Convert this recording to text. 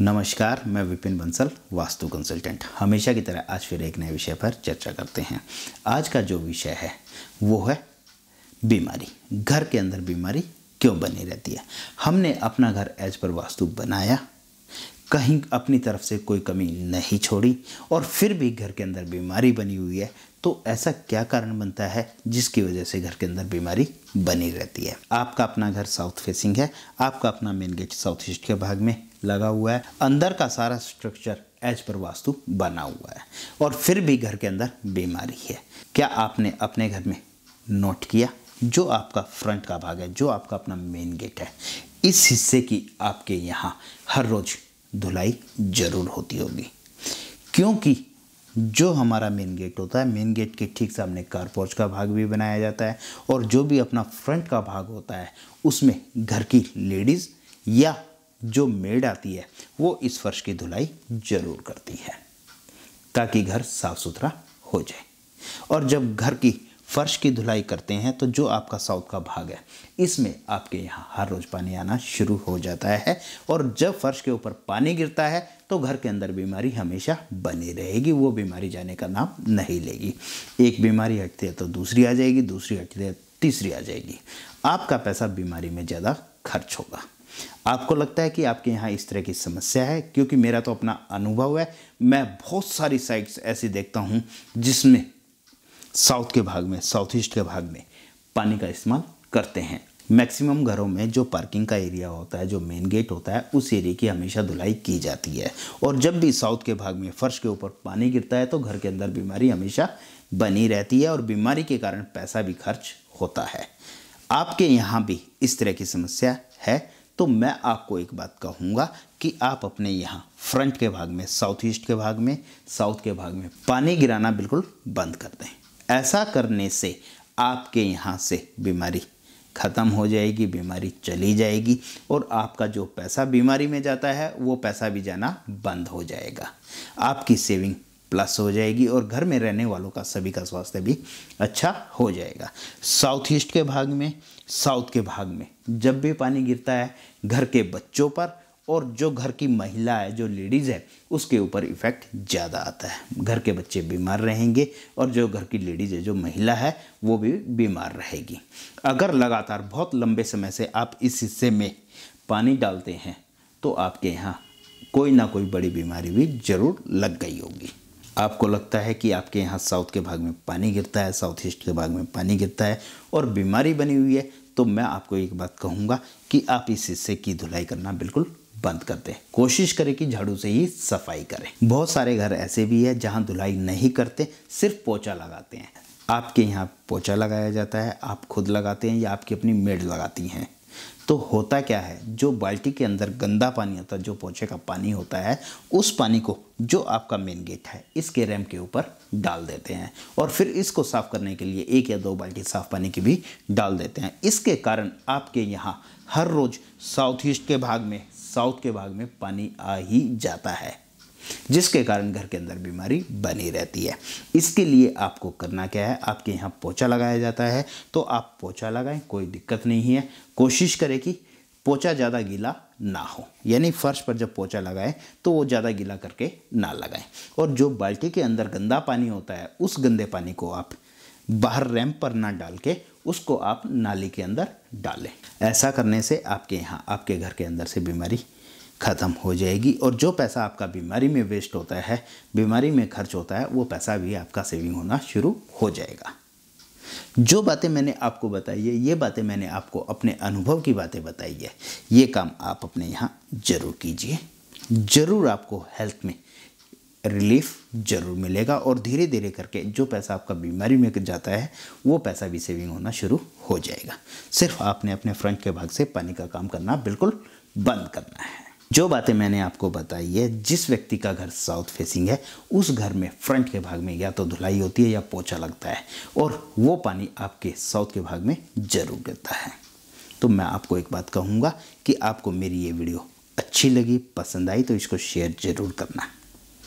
नमस्कार मैं विपिन बंसल वास्तु कंसल्टेंट हमेशा की तरह आज फिर एक नए विषय पर चर्चा करते हैं आज का जो विषय है वो है बीमारी घर के अंदर बीमारी क्यों बनी रहती है हमने अपना घर एज पर वास्तु बनाया कहीं अपनी तरफ से कोई कमी नहीं छोड़ी और फिर भी घर के अंदर बीमारी बनी हुई है तो ऐसा क्या कारण बनता है जिसकी वजह से घर के अंदर बीमारी बनी रहती है आपका अपना घर साउथ फेसिंग है आपका अपना मेन गेट साउथ ईस्ट के भाग में लगा हुआ है अंदर का सारा स्ट्रक्चर एज पर वास्तु बना हुआ है और फिर भी घर के अंदर बीमारी है क्या आपने अपने घर में नोट किया जो आपका फ्रंट का भाग है जो आपका अपना मेन गेट है इस हिस्से की आपके यहाँ हर रोज़ धुलाई ज़रूर होती होगी क्योंकि जो हमारा मेन गेट होता है मेन गेट के ठीक सामने पोर्च का भाग भी बनाया जाता है और जो भी अपना फ्रंट का भाग होता है उसमें घर की लेडीज़ या जो मेड आती है वो इस फर्श की धुलाई ज़रूर करती है ताकि घर साफ़ सुथरा हो जाए और जब घर की फर्श की धुलाई करते हैं तो जो आपका साउथ का भाग है इसमें आपके यहाँ हर रोज़ पानी आना शुरू हो जाता है और जब फर्श के ऊपर पानी गिरता है तो घर के अंदर बीमारी हमेशा बनी रहेगी वो बीमारी जाने का नाम नहीं लेगी एक बीमारी हटती है तो दूसरी आ जाएगी दूसरी हटती है तीसरी आ जाएगी आपका पैसा बीमारी में ज़्यादा खर्च होगा आपको लगता है कि आपके यहाँ इस तरह की समस्या है क्योंकि मेरा तो अपना अनुभव है मैं बहुत सारी साइट्स ऐसी देखता हूँ जिसमें साउथ के भाग में साउथ ईस्ट के भाग में पानी का इस्तेमाल करते हैं मैक्सिमम घरों में जो पार्किंग का एरिया होता है जो मेन गेट होता है उस एरिए की हमेशा धुलाई की जाती है और जब भी साउथ के भाग में फर्श के ऊपर पानी गिरता है तो घर के अंदर बीमारी हमेशा बनी रहती है और बीमारी के कारण पैसा भी खर्च होता है आपके यहाँ भी इस तरह की समस्या है तो मैं आपको एक बात कहूँगा कि आप अपने यहाँ फ्रंट के भाग में साउथ ईस्ट के भाग में साउथ के भाग में पानी गिराना बिल्कुल बंद कर दें ऐसा करने से आपके यहाँ से बीमारी ख़त्म हो जाएगी बीमारी चली जाएगी और आपका जो पैसा बीमारी में जाता है वो पैसा भी जाना बंद हो जाएगा आपकी सेविंग प्लस हो जाएगी और घर में रहने वालों का सभी का स्वास्थ्य भी अच्छा हो जाएगा साउथ ईस्ट के भाग में साउथ के भाग में जब भी पानी गिरता है घर के बच्चों पर और जो घर की महिला है जो लेडीज़ है उसके ऊपर इफ़ेक्ट ज़्यादा आता है घर के बच्चे बीमार रहेंगे और जो घर की लेडीज़ है जो महिला है वो भी बीमार रहेगी अगर लगातार बहुत लंबे समय से आप इस हिस्से में पानी डालते हैं तो आपके यहाँ कोई ना कोई बड़ी बीमारी भी ज़रूर लग गई होगी आपको लगता है कि आपके यहाँ साउथ के भाग में पानी गिरता है साउथ ईस्ट के भाग में पानी गिरता है और बीमारी बनी हुई है तो मैं आपको एक बात कहूँगा कि आप इस हिस्से की धुलाई करना बिल्कुल बंद कर दें कोशिश करें कि झाड़ू से ही सफाई करें बहुत सारे घर ऐसे भी है जहाँ धुलाई नहीं करते सिर्फ पोचा लगाते हैं आपके यहाँ पोचा लगाया जाता है आप खुद लगाते हैं या आपकी अपनी मेड लगाती हैं तो होता क्या है जो बाल्टी के अंदर गंदा पानी होता है जो पोछे का पानी होता है उस पानी को जो आपका मेन गेट है इसके रैम के ऊपर डाल देते हैं और फिर इसको साफ़ करने के लिए एक या दो बाल्टी साफ़ पानी की भी डाल देते हैं इसके कारण आपके यहाँ हर रोज़ साउथ ईस्ट के भाग में साउथ के भाग में पानी आ ही जाता है जिसके कारण घर के अंदर बीमारी बनी रहती है इसके लिए आपको करना क्या है आपके यहाँ पोछा लगाया जाता है तो आप पोछा लगाएं कोई दिक्कत नहीं है कोशिश करें कि पोछा ज़्यादा गीला ना हो यानी फर्श पर जब पोछा लगाएं तो वो ज़्यादा गीला करके ना लगाएं और जो बाल्टी के अंदर गंदा पानी होता है उस गंदे पानी को आप बाहर रैंप पर ना डाल के उसको आप नाली के अंदर डालें ऐसा करने से आपके यहाँ आपके घर के अंदर से बीमारी ख़त्म हो जाएगी और जो पैसा आपका बीमारी में वेस्ट होता है बीमारी में खर्च होता है वो पैसा भी आपका सेविंग होना शुरू हो जाएगा जो बातें मैंने आपको बताई है ये बातें मैंने आपको अपने अनुभव की बातें बताई है ये काम आप अपने यहाँ ज़रूर कीजिए ज़रूर आपको हेल्थ में रिलीफ जरूर मिलेगा और धीरे धीरे करके जो पैसा आपका बीमारी में जाता है वो पैसा भी सेविंग होना शुरू हो जाएगा सिर्फ आपने अपने फ्रंट के भाग से पानी का काम करना बिल्कुल बंद करना है जो बातें मैंने आपको बताई है जिस व्यक्ति का घर साउथ फेसिंग है उस घर में फ्रंट के भाग में या तो धुलाई होती है या पोछा लगता है और वो पानी आपके साउथ के भाग में जरूर गिरता है तो मैं आपको एक बात कहूँगा कि आपको मेरी ये वीडियो अच्छी लगी पसंद आई तो इसको शेयर जरूर करना